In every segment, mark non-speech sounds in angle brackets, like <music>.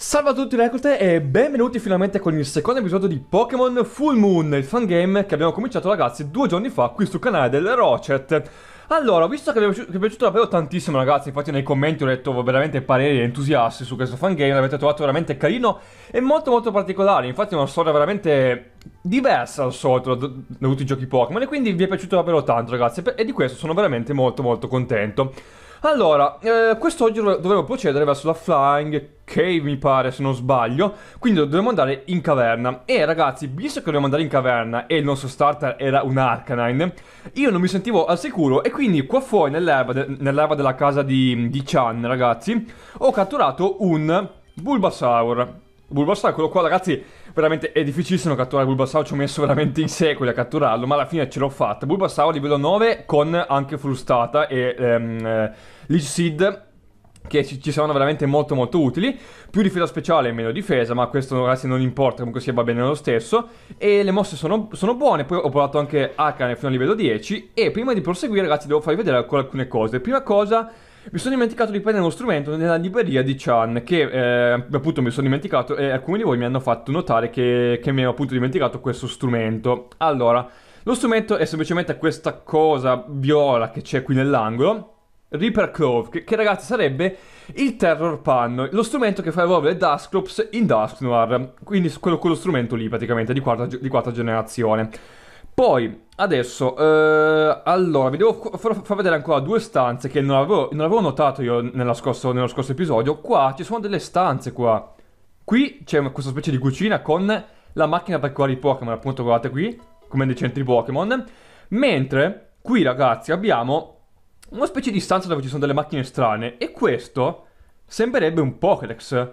Salve a tutti Reclute e benvenuti finalmente con il secondo episodio di Pokémon Full Moon, il fangame che abbiamo cominciato ragazzi due giorni fa qui sul canale del Rocet. Allora, visto che vi è piaciuto davvero tantissimo ragazzi, infatti nei commenti ho letto veramente pareri entusiasti su questo fangame, l'avete trovato veramente carino e molto molto particolare, infatti è una storia veramente diversa al solito da tutti i giochi Pokémon e quindi vi è piaciuto davvero tanto ragazzi e di questo sono veramente molto molto contento. Allora, eh, quest'oggi dovremo procedere verso la Flying Cave, mi pare, se non sbaglio. Quindi dobbiamo andare in caverna. E ragazzi, visto che dobbiamo andare in caverna e il nostro starter era un Arcanine, io non mi sentivo al sicuro. E quindi qua fuori, nell'erba de nell della casa di, di Chan, ragazzi, ho catturato un Bulbasaur. Bulbasaur, quello qua, ragazzi, veramente è difficilissimo catturare Bulbasaur, ci ho messo veramente in secoli a catturarlo, ma alla fine ce l'ho fatta. Bulbasaur a livello 9 con anche Frustata e ehm, eh, Leech Seed che ci, ci, saranno veramente molto molto utili. Più difesa speciale e meno difesa, ma questo ragazzi non importa, comunque sia va bene lo stesso. E le mosse sono, sono buone, poi ho provato anche Arcane fino a livello 10. E prima di proseguire ragazzi devo farvi vedere alcune cose. Prima cosa mi sono dimenticato di prendere uno strumento nella libreria di Chan, che eh, appunto mi sono dimenticato e alcuni di voi mi hanno fatto notare che, che mi ero appunto dimenticato questo strumento. Allora, lo strumento è semplicemente questa cosa viola che c'è qui nell'angolo. Reaper Clove, che, che, ragazzi sarebbe il Terror Pan, lo strumento che fa evolvere Dusclops in Dusk quindi quello, quello strumento lì praticamente di quarta, di quarta generazione. Poi, adesso, eh, allora, vi devo far, far, vedere ancora due stanze che non avevo, non avevo notato io scorso, nello scorso episodio. Qua ci sono delle stanze qua. Qui c'è questa specie di cucina con la macchina per curare i Pokémon, appunto, guardate qui, come nei centri Pokémon. Mentre qui, ragazzi, abbiamo una specie di stanza dove ci sono delle macchine strane e questo sembrerebbe un Pokédex.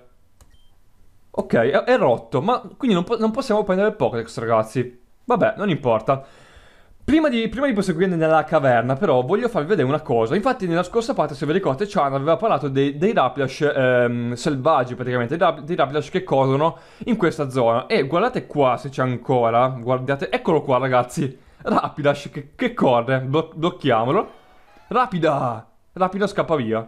Ok, è, è rotto, ma quindi non, po non possiamo prendere il Pokédex, ragazzi. Vabbè, non importa. Prima di, prima di, proseguire nella caverna, però, voglio farvi vedere una cosa. Infatti, nella scorsa parte, se vi ricordate, Chan aveva parlato dei, dei Rapidash ehm, selvaggi, praticamente, dei, dei Rapidash che corrono in questa zona. E guardate qua se c'è ancora. Guardate, eccolo qua, ragazzi. Rapidash che, che corre. Blo blocchiamolo. Rapida! Rapida scappa via.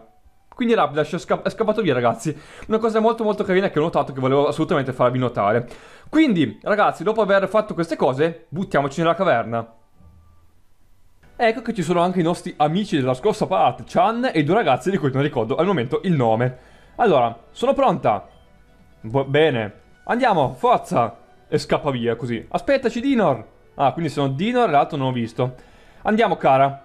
Quindi Rapidash è, sca- è scappato via, ragazzi. Una cosa molto molto carina che ho notato che volevo assolutamente farvi notare. Quindi, ragazzi, dopo aver fatto queste cose, buttiamoci nella caverna. Ecco che ci sono anche i nostri amici della scorsa parte, Chan e due ragazzi di cui non ricordo al momento il nome. Allora, sono pronta. Bo- bene. Andiamo, forza. E scappa via così. Aspettaci, Dinor. Ah, quindi sono Dinor e l'altro non ho visto. Andiamo, cara.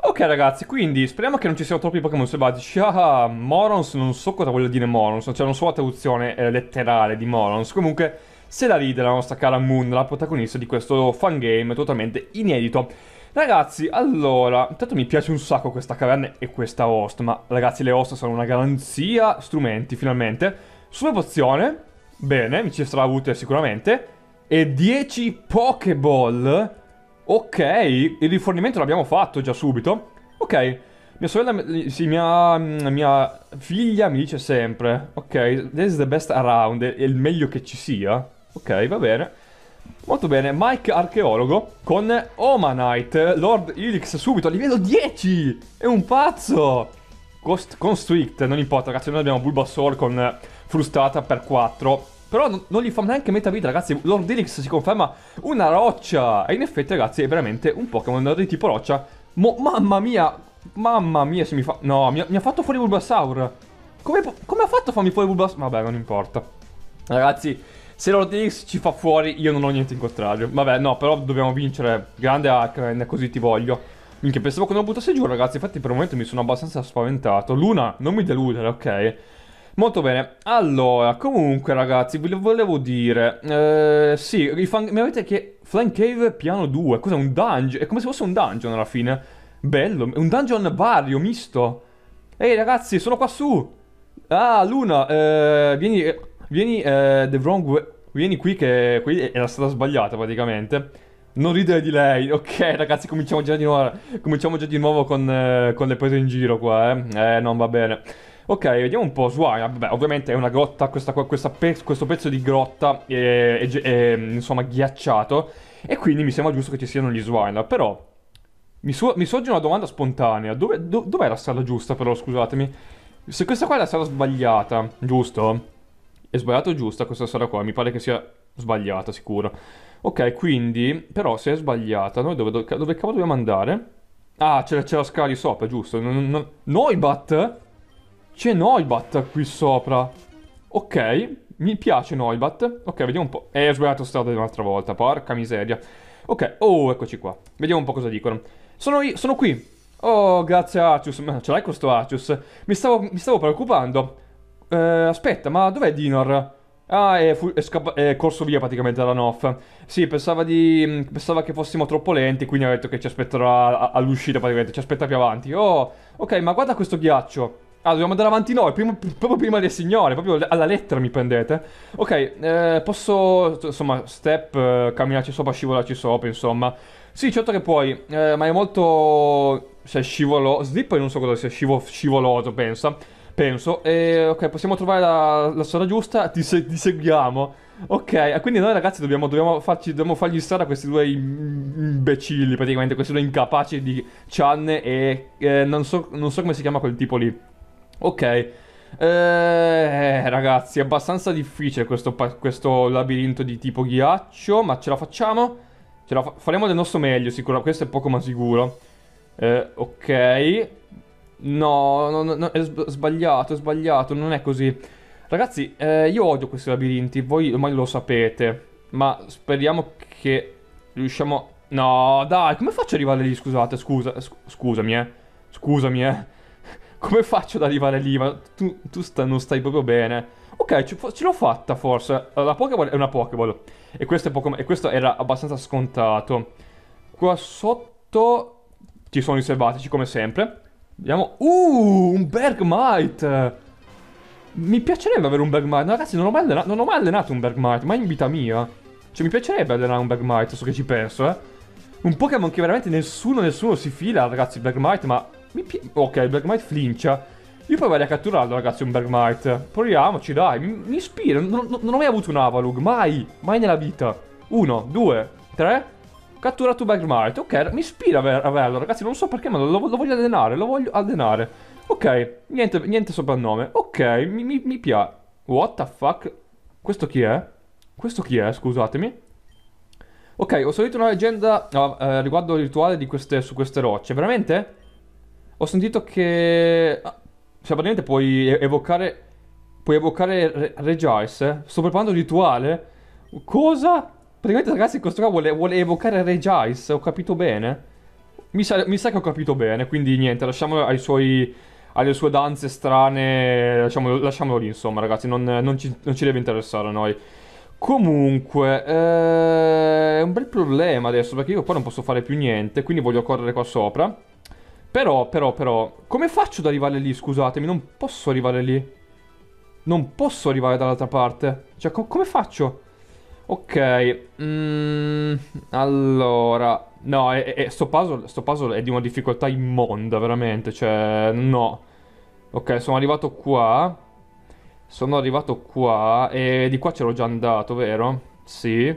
Ok ragazzi, quindi speriamo che non ci siano troppi Pokémon selvatici. Ah, ah Morons, non so cosa voglio dire Morons, cioè non so la traduzione eh, letterale di Morons. Comunque se la ride la nostra cara Moon, la protagonista di questo fangame totalmente inedito. Ragazzi, allora, intanto mi piace un sacco questa caverna e questa host, ma ragazzi le host sono una garanzia, strumenti finalmente. Sulla pozione, bene, mi ci sarà avute sicuramente, e 10 Pokéball... Ok, il rifornimento l'abbiamo fatto già subito. Ok, mia sorella, sì, mia, mm, mia, figlia mi dice sempre, ok, this is the best around, è il meglio che ci sia. Ok, va bene. Molto bene, Mike archeologo con Omanite, Lord Helix subito a livello 10! È un pazzo! Constrict, non importa ragazzi, noi abbiamo Bulbasaur con eh, frustata per 4 però non, non gli fa neanche metà vita, ragazzi. Lord Elix si conferma una roccia. E in effetti, ragazzi, è veramente un Pokémon di tipo roccia. Mo, mamma mia, mamma mia, se mi fa... No, mi ha, mi ha fatto fuori Bulbasaur. Come, come, ha fatto a farmi fuori Bulbasaur? Vabbè, non importa. Ragazzi, se Lord Elix ci fa fuori, io non ho niente in contrario. Vabbè, no, però dobbiamo vincere. Grande Hackman, così ti voglio. Minchia, pensavo che non lo buttassi giù, ragazzi. Infatti, per il momento mi sono abbastanza spaventato. Luna, non mi deludere, ok? Molto bene, allora, comunque ragazzi, vi volevo dire, eh, sì, fan... mi avete chiesto, Flank Cave piano 2, cos'è un dungeon? È come se fosse un dungeon alla fine, bello, è un dungeon vario, misto. Ehi ragazzi, sono qua su! Ah, Luna, eh, vieni, eh, vieni, eh, the wrong way, vieni qui che qui era stata sbagliata praticamente. Non ridere di lei, <laughs> ok ragazzi, cominciamo già di nuovo, cominciamo già di nuovo con, eh, con le prese in giro qua, eh, eh non va bene. Ok, vediamo un po' Swine. Vabbè, ovviamente è una grotta, questa, questa pe questo pezzo di grotta è, è, è, insomma ghiacciato. E quindi mi sembra giusto che ci siano gli Swine. Però mi, mi sorge una domanda spontanea. Dov'è do dov la strada giusta però, scusatemi? Se questa qua è la strada sbagliata, giusto? È sbagliata o giusta questa strada qua? Mi pare che sia sbagliata, sicuro. Ok, quindi, però se è sbagliata, noi dove, dove, dove cavolo dobbiamo andare? Ah, c'è la scala di sopra, giusto? Noibat? C'è Noibat qui sopra. Ok, mi piace Noibat. Ok, vediamo un po'. Eh, ho sbagliato strada un'altra volta, porca miseria. Ok, oh, eccoci qua. Vediamo un po' cosa dicono. Sono, io, sono qui. Oh, grazie Arcius. Ma ce l'hai questo Arcius? Mi stavo, mi stavo preoccupando. Eh, aspetta, ma dov'è Dinor? Ah, è, fu- è, è, corso via praticamente dalla NOF. Sì, pensava, di, pensava che fossimo troppo lenti, quindi ha detto che ci aspetterà all'uscita praticamente, ci aspetta più avanti. Oh, ok, ma guarda questo ghiaccio. Ah, dobbiamo andare avanti noi, prima, proprio prima del signore, proprio alla lettera mi prendete. Ok, eh, posso, insomma, step, eh, camminarci sopra, scivolarci sopra, insomma. Sì, certo che puoi, eh, ma è molto... Cioè, scivolo... Slip non so cosa sia, scivo, scivoloso, pensa. Penso. E, ok, possiamo trovare la, la strada giusta, ti, se, ti, seguiamo. Ok, ah, quindi noi ragazzi dobbiamo, dobbiamo, farci, dobbiamo fargli strada a questi due imbecilli, praticamente, questi due incapaci di Chan e... Eh, non, so, non so come si chiama quel tipo lì. Ok, eh, ragazzi, è abbastanza difficile questo, questo, labirinto di tipo ghiaccio, ma ce la facciamo? Ce la fa faremo del nostro meglio, sicuro, questo è poco ma sicuro. Eh, ok, no, no, no, è sbagliato, è sbagliato, non è così. Ragazzi, eh, io odio questi labirinti, voi ormai lo sapete, ma speriamo che riusciamo... No, dai, come faccio ad arrivare lì? Scusate, scusa, sc scusami, eh. Scusami, eh come faccio ad arrivare lì? Ma tu, tu sta, non stai proprio bene. Ok, ce, ce l'ho fatta forse. Eh, la Pokéball è una Pokéball. E questo, è poco, e questo era abbastanza scontato. Qua sotto ci sono i selvatici, come sempre. Vediamo... Uh, un Bergmite! Mi piacerebbe avere un Bergmite. No, ragazzi, non ho mai allenato, non ho mai allenato un Bergmite, mai in vita mia. Cioè, mi piacerebbe allenare un Bergmite, so che ci penso, eh. Un Pokémon che veramente nessuno, nessuno si fila, ragazzi, Bergmite, ma pi- ok, il Bergmite flincia. Io proverei a catturarlo, ragazzi, un Bergmite. Proviamoci, dai. Mi, mi ispira. Non, non, non, ho mai avuto un Avalug. Mai. Mai nella vita. Uno, due, tre. Cattura tu Bergmite. Ok, mi ispira aver, averlo, ragazzi. Non so perché, ma lo, lo, voglio allenare. Lo voglio allenare. Ok, niente, niente soprannome. Ok, mi, mi, mi piace. What the fuck? Questo chi è? Questo chi è? Scusatemi. Ok, ho solito una leggenda uh, eh, riguardo il rituale queste, su queste rocce. Veramente? Ho sentito che... Ah, cioè, praticamente puoi evocare... Puoi evocare Re- Regice. Eh. Sto preparando un rituale. Cosa? Praticamente, ragazzi, questo qua vuole, vuole evocare Regice. Ho capito bene. Mi sa, mi sa, che ho capito bene, quindi niente, lasciamolo ai suoi, alle sue danze strane, lasciamolo, lasciamolo lì, insomma, ragazzi, non, non, ci, non, ci, deve interessare a noi. Comunque, eh, è un bel problema adesso, perché io qua non posso fare più niente, quindi voglio correre qua sopra. Però, però, però... Come faccio ad arrivare lì, scusatemi? Non posso arrivare lì. Non posso arrivare dall'altra parte. Cioè, co come faccio? Ok. Mm, allora... No, è, è, sto, puzzle, sto puzzle è di una difficoltà immonda, veramente. Cioè, no. Ok, sono arrivato qua. Sono arrivato qua. E di qua c'ero già andato, vero? Sì.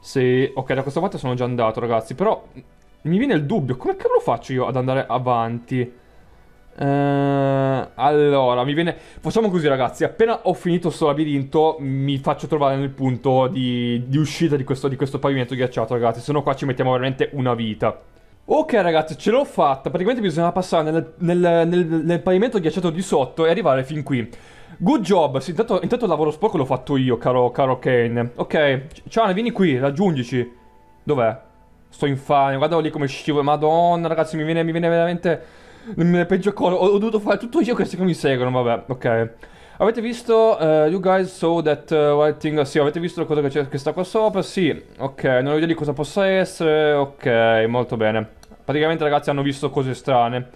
Sì. Ok, da questa parte sono già andato, ragazzi. Però mi viene il dubbio, come cavolo faccio io ad andare avanti? Uh, allora, mi viene... Facciamo così ragazzi, appena ho finito sto labirinto mi faccio trovare nel punto di, di uscita di questo, di questo pavimento ghiacciato ragazzi, se no qua ci mettiamo veramente una vita. Ok ragazzi, ce l'ho fatta, praticamente bisogna passare nel, nel, nel, nel, pavimento ghiacciato di sotto e arrivare fin qui. Good job, sì, intanto, intanto il lavoro sporco l'ho fatto io, caro, caro Kane. Ok, Ciao, vieni qui, raggiungici. Dov'è? Sto infame, guardalo lì come scivola. Madonna, ragazzi, mi viene, mi viene veramente... Il peggio collo. Ho, ho, dovuto fare tutto io questi che mi seguono, vabbè, ok. Avete visto, uh, you guys saw that uh, thing, sì, avete visto la cosa che, che sta qua sopra, sì, ok, non ho idea di cosa possa essere, ok, molto bene. Praticamente ragazzi hanno visto cose strane,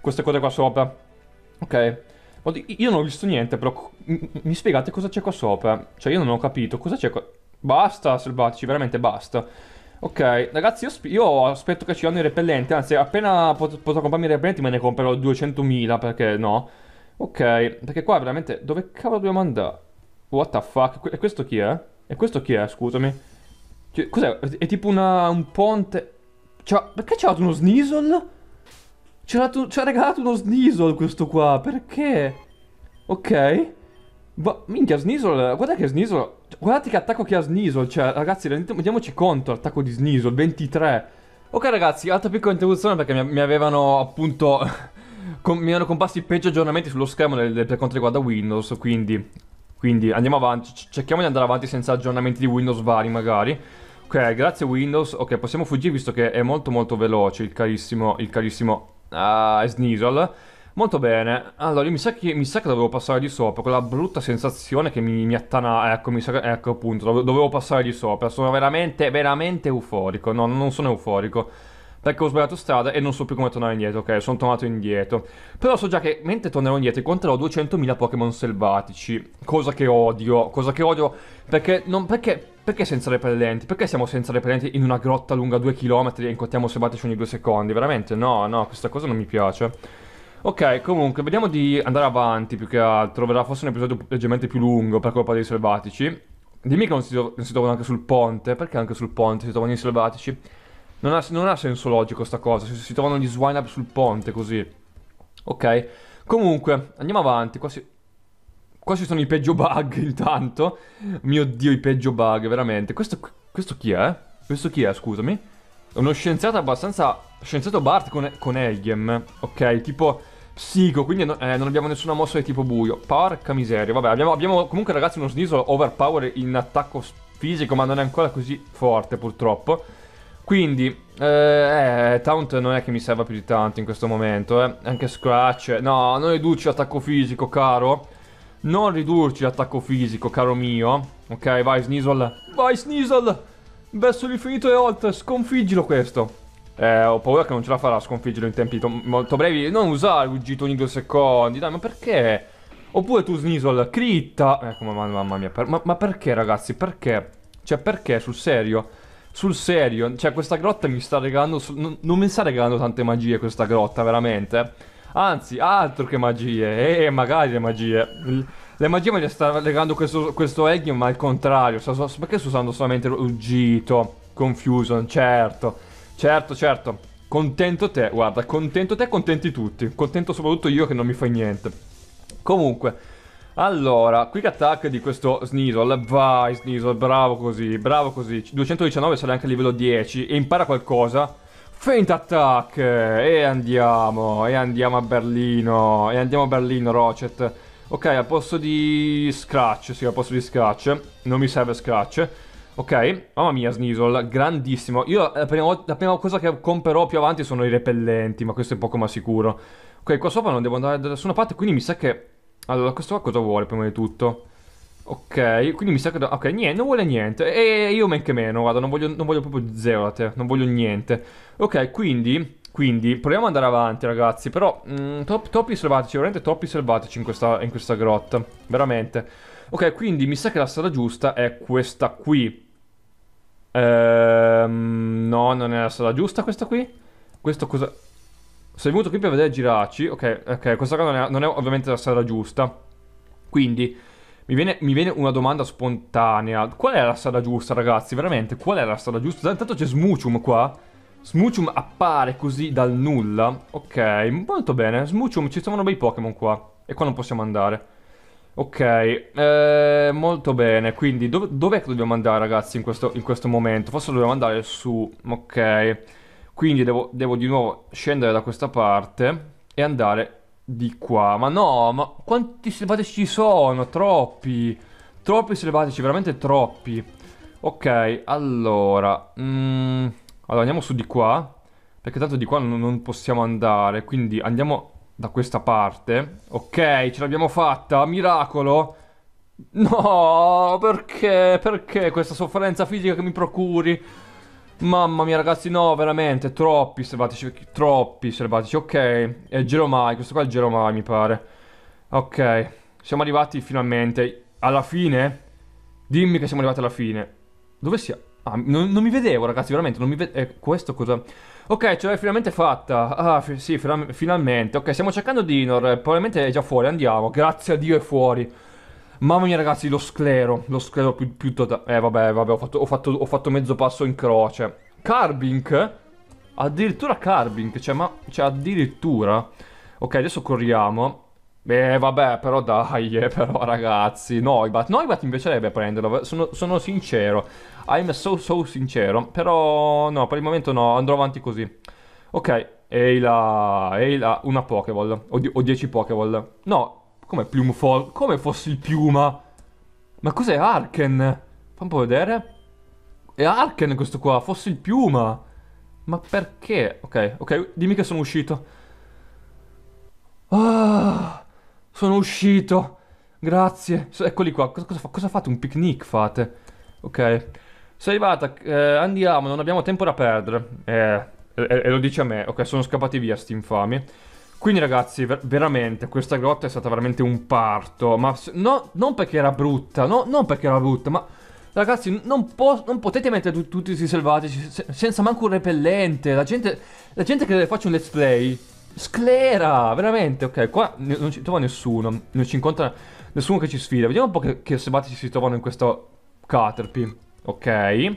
queste cose qua sopra, ok. Io non ho visto niente, però mi, mi spiegate cosa c'è qua sopra, cioè io non ho capito, cosa c'è qua... Basta, selvatici, veramente basta. Ok, ragazzi, io, io, aspetto che ci danno i repellenti. Anzi, appena pot potrò comprarmi i repellenti, me ne comprerò 200.000 perché no. Ok, perché qua veramente. Dove cavolo dobbiamo andare? What the fuck? E questo chi è? E questo chi è? Scusami. Cioè, cos'è? È tipo una, un ponte. Cioè, perché c'è dato uno sneasel? Ci ha regalato uno sneasel questo qua. Perché? Ok. Bo, minchia, Sneasel, guarda che Sneasel, guardate che attacco che ha Sneasel, cioè, ragazzi, rendiamoci conto, attacco di Sneasel, 23. Ok ragazzi, altra piccola interruzione perché mi, mi avevano appunto, <laughs> con, mi erano comparsi peggio aggiornamenti sullo schermo del, del, per quanto riguarda Windows, quindi, quindi andiamo avanti, cerchiamo di andare avanti senza aggiornamenti di Windows vari magari. Ok, grazie Windows, ok, possiamo fuggire visto che è molto molto veloce il carissimo, il carissimo uh, Sneasel. Molto bene, allora mi sa, che, mi sa che dovevo passare di sopra, quella brutta sensazione che mi, mi attana, ecco, mi sa, ecco appunto, dovevo, dovevo passare di sopra, sono veramente, veramente euforico, no, non sono euforico, perché ho sbagliato strada e non so più come tornare indietro, ok, sono tornato indietro, però so già che mentre tornerò indietro incontrerò 200.000 Pokémon selvatici, cosa che odio, cosa che odio, perché, non, perché perché senza repellenti? Perché siamo senza repellenti in una grotta lunga 2 km e incontriamo selvatici ogni 2 secondi? Veramente? No, no, questa cosa non mi piace. Ok, comunque, vediamo di andare avanti più che altro. Verrà forse un episodio leggermente più lungo per colpa dei selvatici. Dimmi che non si, non si trovano anche sul ponte. Perché anche sul ponte si trovano i selvatici? Non ha, non ha senso logico sta cosa. Si, si trovano gli swine up sul ponte così. Ok, comunque, andiamo avanti. Qua, si, qua ci sono i peggio bug <laughs> intanto. Mio dio, i peggio bug, veramente. Questo, questo chi è? Questo chi è, scusami? uno scienziato abbastanza... Scienziato Bart con, con Helgem, ok? Tipo psico, quindi no, eh, non abbiamo nessuna mossa di tipo buio. Porca miseria, vabbè, abbiamo, abbiamo comunque ragazzi uno Sneasel overpower in attacco fisico, ma non è ancora così forte purtroppo. Quindi, eh, eh, Taunt non è che mi serva più di tanto in questo momento, eh. Anche Scratch, no, non riduci l'attacco fisico, caro. Non ridurci l'attacco fisico, caro mio. Ok, vai Sneasel. Vai Sneasel! verso l'infinito e oltre, sconfiggilo questo. Eh, ho paura che non ce la farà a sconfiggerlo in tempi molto brevi. Non usare Ugito ogni due secondi, dai, ma perché? Oppure tu Sneasel, critta. Ecco, ma, mamma mia, per ma, ma, perché ragazzi? Perché? Cioè, perché? Sul serio? Sul serio? Cioè, questa grotta mi sta regalando... Non, non mi sta regalando tante magie questa grotta, veramente. Anzi, altro che magie. Eh, magari le magie. La magia mi sta legando questo, questo Eggion, ma al contrario. So, so, perché sto usando solamente Ruggito, Confusion, certo. Certo, certo. Contento te, guarda, contento te, contenti tutti. Contento soprattutto io che non mi fai niente. Comunque, allora, quick attack di questo Sneasel. Vai, Sneasel, bravo così, bravo così. 219 sale anche a livello 10 e impara qualcosa. Faint attack! E andiamo, e andiamo a Berlino, e andiamo a Berlino, Rocet. Ok, al posto di Scratch, sì, al posto di Scratch, non mi serve Scratch. Ok, mamma mia Sneasel, grandissimo. Io la prima, la prima, cosa che comprerò più avanti sono i repellenti, ma questo è poco ma sicuro. Ok, qua sopra non devo andare da nessuna parte, quindi mi sa che... Allora, questo qua cosa vuole prima di tutto? Ok, quindi mi sa che... Ok, niente, non vuole niente. E io men che meno, guarda, non voglio, non voglio proprio zero da te, non voglio niente. Ok, quindi... Quindi proviamo ad andare avanti ragazzi Però mh, mm, top, toppi selvatici Veramente toppi selvatici in questa, in questa grotta Veramente Ok quindi mi sa che la strada giusta è questa qui ehm, No non è la strada giusta questa qui Questo cosa Sei venuto qui per vedere girarci Ok ok questa qua non è, non è ovviamente la strada giusta Quindi mi viene, mi viene, una domanda spontanea. Qual è la strada giusta, ragazzi? Veramente, qual è la strada giusta? Intanto c'è Smuchum qua. Smoochum appare così dal nulla. Ok, molto bene. Smoochum, ci sono bei Pokémon qua. E qua non possiamo andare. Ok, eh, molto bene. Quindi, dov dov'è che dobbiamo andare, ragazzi, in questo, in questo, momento? Forse dobbiamo andare su... Ok. Quindi devo, devo di nuovo scendere da questa parte e andare di qua. Ma no, ma quanti selvatici ci sono? Troppi. Troppi selvatici, veramente troppi. Ok, allora... Mmm... Allora andiamo su di qua, perché tanto di qua non, non possiamo andare, quindi andiamo da questa parte. Ok, ce l'abbiamo fatta, miracolo! No, perché? Perché questa sofferenza fisica che mi procuri? Mamma mia ragazzi, no, veramente, troppi selvatici, troppi selvatici, ok. È Geromai, questo qua è Geromai mi pare. Ok, siamo arrivati finalmente. Alla fine? Dimmi che siamo arrivati alla fine. Dove siamo? Ah, non, non, mi vedevo, ragazzi, veramente, non mi vedevo. Eh, questo cosa... Ok, ce l'hai finalmente fatta. Ah, fi sì, finalmente. Ok, stiamo cercando Dinor. Eh, probabilmente è già fuori, andiamo. Grazie a Dio è fuori. Mamma mia, ragazzi, lo sclero. Lo sclero più, più totale. Eh, vabbè, vabbè, ho fatto, ho, fatto, ho fatto, mezzo passo in croce. Carbink? Addirittura Carbink, cioè, ma... Cioè, addirittura... Ok, adesso corriamo. Beh, vabbè, però dai, <laughs> eh, però ragazzi, Noibat, Noibat mi piacerebbe prenderlo, sono, sono sincero, I'm so so sincero, però no, per il momento no, andrò avanti così. Ok, ehi là, ehi là, una Pokéball, o, di, dieci Pokéball. No, come Plumefall, come fossi il Piuma? Ma cos'è Arken? Fa un po' vedere. È Arken questo qua, fossi il Piuma. Ma perché? Ok, ok, dimmi che sono uscito. Ah... Sono uscito. Grazie. Eccoli qua. Cosa, cosa, cosa fate? Un picnic fate? Ok. Sei arrivata. Eh, andiamo, non abbiamo tempo da perdere. Eh, e, e, lo dice a me. Ok, sono scappati via sti infami. Quindi ragazzi, ver veramente, questa grotta è stata veramente un parto. Ma no, non perché era brutta, no, non perché era brutta, ma... Ragazzi, non, po non potete mettere tu tutti questi selvatici se senza manco un repellente. La gente, la gente che faccia un let's play Sclera, veramente, ok, qua non ci trova nessuno, non ci incontra nessuno che ci sfida. Vediamo un po' che, che sebati si trovano in questo Caterpie, ok.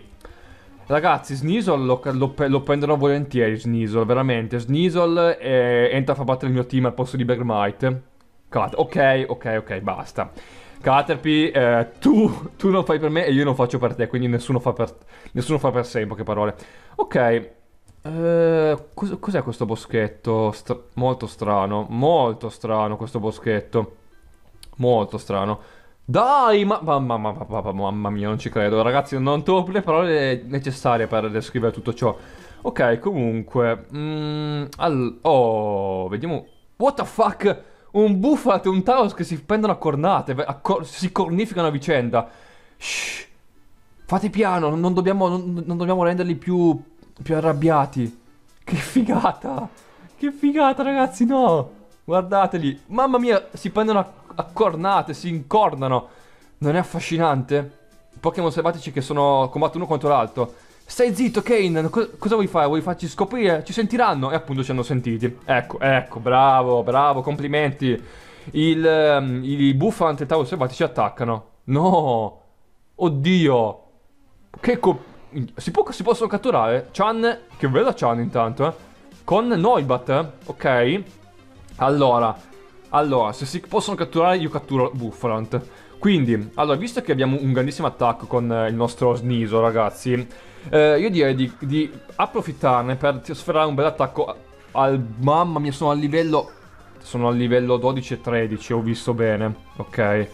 Ragazzi, Sneasel lo, lo, lo prenderò volentieri, Sneasel, veramente. Sneasel eh, entra a far battere il mio team al posto di Bergmite. Cat ok, ok, ok, basta. Caterpie, eh, tu, tu, non fai per me e io non faccio per te, quindi nessuno fa per, nessuno fa per sé, in poche parole. Ok, eh, cos- cos'è questo boschetto? Stra- molto strano, molto strano questo boschetto. Molto strano. Dai, ma mamma, mamma, mamma, mamma mia, non ci credo. Ragazzi, non trovo le parole necessarie per descrivere tutto ciò. Ok, comunque... Mm, all- oh, vediamo... What the fuck? Un Buffalo e un Taos che si prendono a cornate, a cor- si cornificano a vicenda. Shh. Fate piano, non dobbiamo, non, non dobbiamo renderli più più arrabbiati. Che figata! Che figata, ragazzi, no! Guardateli. Mamma mia, si prendono a, a cornate, si incornano. Non è affascinante? Pokémon selvatici che sono combattono uno contro l'altro. Stai zitto, Kane. Co cosa vuoi fare? Vuoi farci scoprire? Ci sentiranno? E appunto ci hanno sentiti. Ecco, ecco, bravo, bravo, complimenti. Il, um, I buffa tavolo selvatici attaccano. No! Oddio! Che colpo! si, può, si, possono catturare Chan, che bella Chan intanto, eh. Con Noibat, eh. ok. Allora, allora, se si possono catturare io catturo Buffalant Quindi, allora, visto che abbiamo un grandissimo attacco con eh, il nostro Sniso, ragazzi, eh, io direi di, di, approfittarne per sferrare un bel attacco al... Mamma mia, sono al livello... Sono al livello 12 e 13, ho visto bene. Ok.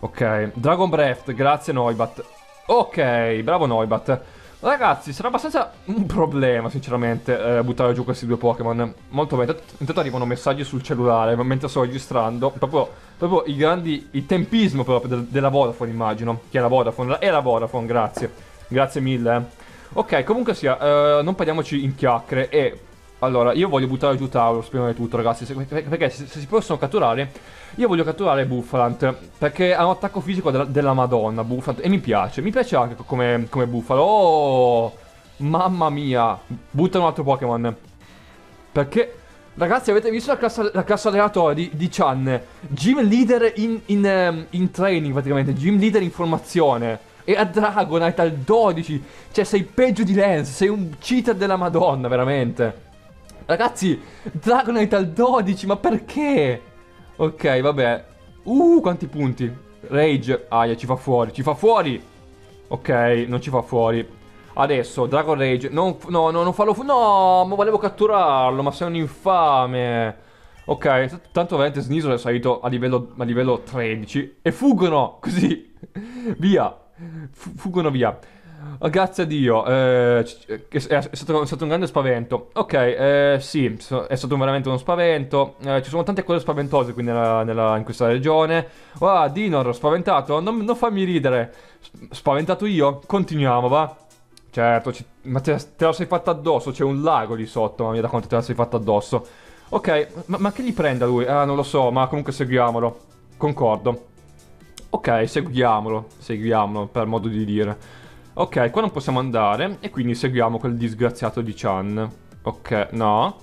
Ok. Dragon Breath, grazie Noibat. Ok, bravo Noibat. Ragazzi, sarà abbastanza un problema, sinceramente, eh, buttare giù questi due Pokémon. Molto bene. Intanto arrivano messaggi sul cellulare mentre sto registrando. Proprio, proprio i grandi. il tempismo proprio della Vodafone, immagino. Che è la Vodafone. È la Vodafone, grazie. Grazie mille. Eh. Ok, comunque sia, eh, non parliamoci in chiacchiere e allora, io voglio buttare giù Tauros prima di tutto, ragazzi. Se, perché se, se, si possono catturare, io voglio catturare Buffalant. Perché ha un attacco fisico della, della Madonna, Buffalant. E mi piace, mi piace anche come, come Buffalo. Oh, mamma mia. Butta un altro Pokémon. Perché... Ragazzi, avete visto la classe, la classe aleatoria di, di Chan? Gym leader in, in, ehm, in training, praticamente. Gym leader in formazione e a Dragonite al 12. Cioè, sei peggio di Lance, sei un cheater della Madonna, veramente. Ragazzi, Dragonite al 12, ma perché? Ok, vabbè. Uh, quanti punti. Rage. Aia, ci fa fuori, ci fa fuori. Ok, non ci fa fuori. Adesso, Dragon Rage. Non, no, no, non farlo fuori. No, ma volevo catturarlo, ma sei un infame. Ok, tanto ovviamente Sneasel è salito a livello, a livello 13. E fuggono, <laughs> così. via. F fuggono via. Oh, grazie a Dio, eh, è, stato, è, stato, un grande spavento. Ok, eh, sì, è stato veramente uno spavento. Eh, ci sono tante cose spaventose qui nella, nella, in questa regione. Ah, Dinor, spaventato, non, non fammi ridere. Spaventato io? Continuiamo, va? Certo, ci, ma te, te, la sei fatta addosso, c'è un lago lì sotto, mamma mia da quanto te la sei fatta addosso. Ok, ma, ma che gli prenda lui? Ah, non lo so, ma comunque seguiamolo. Concordo. Ok, seguiamolo, seguiamolo, per modo di dire. Ok, qua non possiamo andare e quindi seguiamo quel disgraziato di Chan. Ok, no.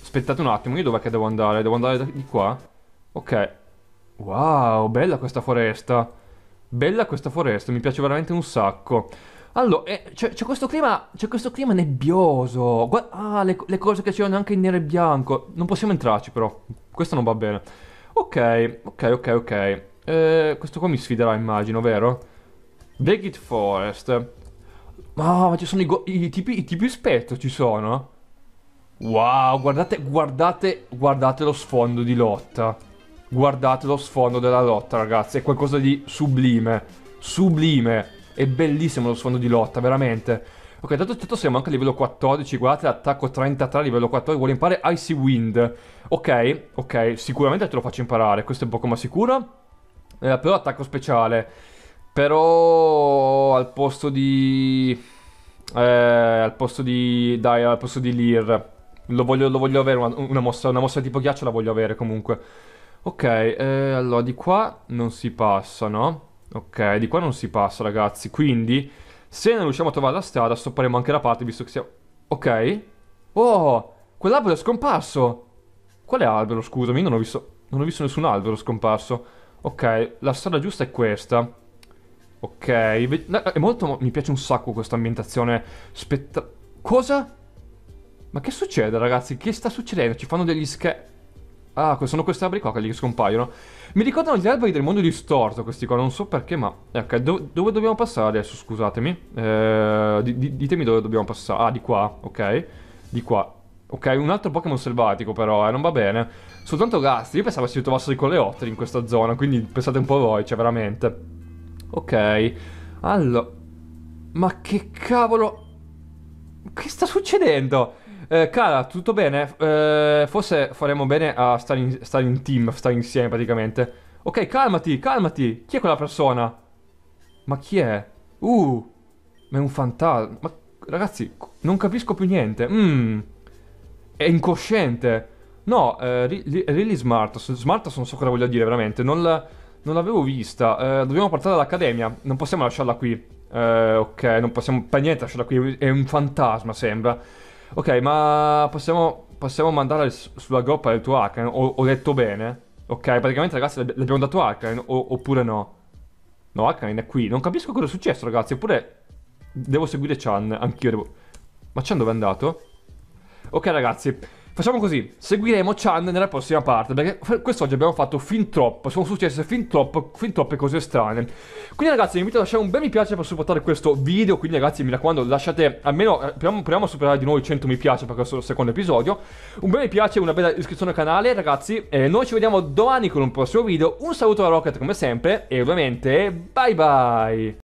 Aspettate un attimo, io dov'è che devo andare? Devo andare di qua? Ok. Wow, bella questa foresta. Bella questa foresta, mi piace veramente un sacco. Allora, eh, c'è questo clima, c'è questo clima nebbioso. Guarda, ah, le, le cose che c'erano anche in nero e bianco. Non possiamo entrarci però, questo non va bene. Ok, ok, ok, ok. Eh, questo qua mi sfiderà immagino, vero? Vegit Forest. Oh, ma ci sono i, i, tipi, i tipi spettro, ci sono. Wow, guardate, guardate, guardate lo sfondo di lotta. Guardate lo sfondo della lotta, ragazzi. È qualcosa di sublime. Sublime. È bellissimo lo sfondo di lotta, veramente. Ok, dato tutto siamo anche a livello 14, guardate l'attacco 33 livello 14, vuole imparare Icy Wind. Ok, ok, sicuramente te lo faccio imparare, questo è un po' come sicuro. Eh, però attacco speciale. Però al posto di... Eh, al posto di... Dai, al posto di Lear. Lo voglio, lo voglio avere, una, una, mossa, una mossa tipo ghiaccio la voglio avere comunque. Ok, eh, allora di qua non si passa, no? Ok, di qua non si passa ragazzi, quindi... Se non riusciamo a trovare la strada, stopperemo anche la parte, visto che siamo... Ok. Oh, quell'albero è scomparso! Quale albero, scusami? Non ho visto... Non ho visto nessun albero scomparso. Ok, la strada giusta è questa. Ok, è molto... mi piace un sacco questa ambientazione spetta... Cosa? Ma che succede ragazzi? Che sta succedendo? Ci fanno degli scherzi... Ah, sono questi alberi qua che gli scompaiono. Mi ricordano gli alberi del mondo distorto, questi qua, non so perché, ma... Ecco, do dove dobbiamo passare adesso, scusatemi? Eh, di ditemi dove dobbiamo passare. Ah, di qua, ok. Di qua. Ok, un altro Pokémon selvatico però, eh, non va bene. Soltanto gas. io pensavo si trovassero i coleotteri in questa zona, quindi pensate un po' voi, cioè veramente... Ok. Allora... Ma che cavolo... Che sta succedendo? Eh, cara, tutto bene? Eh, forse faremo bene a stare in, stare in team, stare insieme praticamente. Ok, calmati, calmati. Chi è quella persona? Ma chi è? Uh, ma è un fantasma. Ma ragazzi, non capisco più niente. Mmm. è incosciente. No, eh, really smart. Smart non so cosa voglia dire veramente. Non la... Non l'avevo vista. Eh, dobbiamo portarla all'accademia. Non possiamo lasciarla qui. Eh, ok, non possiamo per niente lasciarla qui. È un fantasma, sembra. Ok, ma possiamo, possiamo mandarla sulla groppa del tuo Arkan? Ho, ho, detto bene? Ok, praticamente ragazzi l'abbiamo dato Arkan oppure no? No, Arkan è qui. Non capisco cosa è successo, ragazzi. Oppure devo seguire Chan. Anch'io devo... Ma Chan dove è andato? Ok, ragazzi. Facciamo così, seguiremo Chan nella prossima parte, perché quest'oggi abbiamo fatto fin troppo, sono successe fin, troppo, fin troppe cose strane. Quindi ragazzi vi invito a lasciare un bel mi piace per supportare questo video, quindi ragazzi mi raccomando lasciate, almeno eh, proviamo, proviamo, a superare di nuovo i 100 mi piace per questo secondo episodio. Un bel mi piace, una bella iscrizione al canale ragazzi, e noi ci vediamo domani con un prossimo video, un saluto da Rocket come sempre e ovviamente bye bye!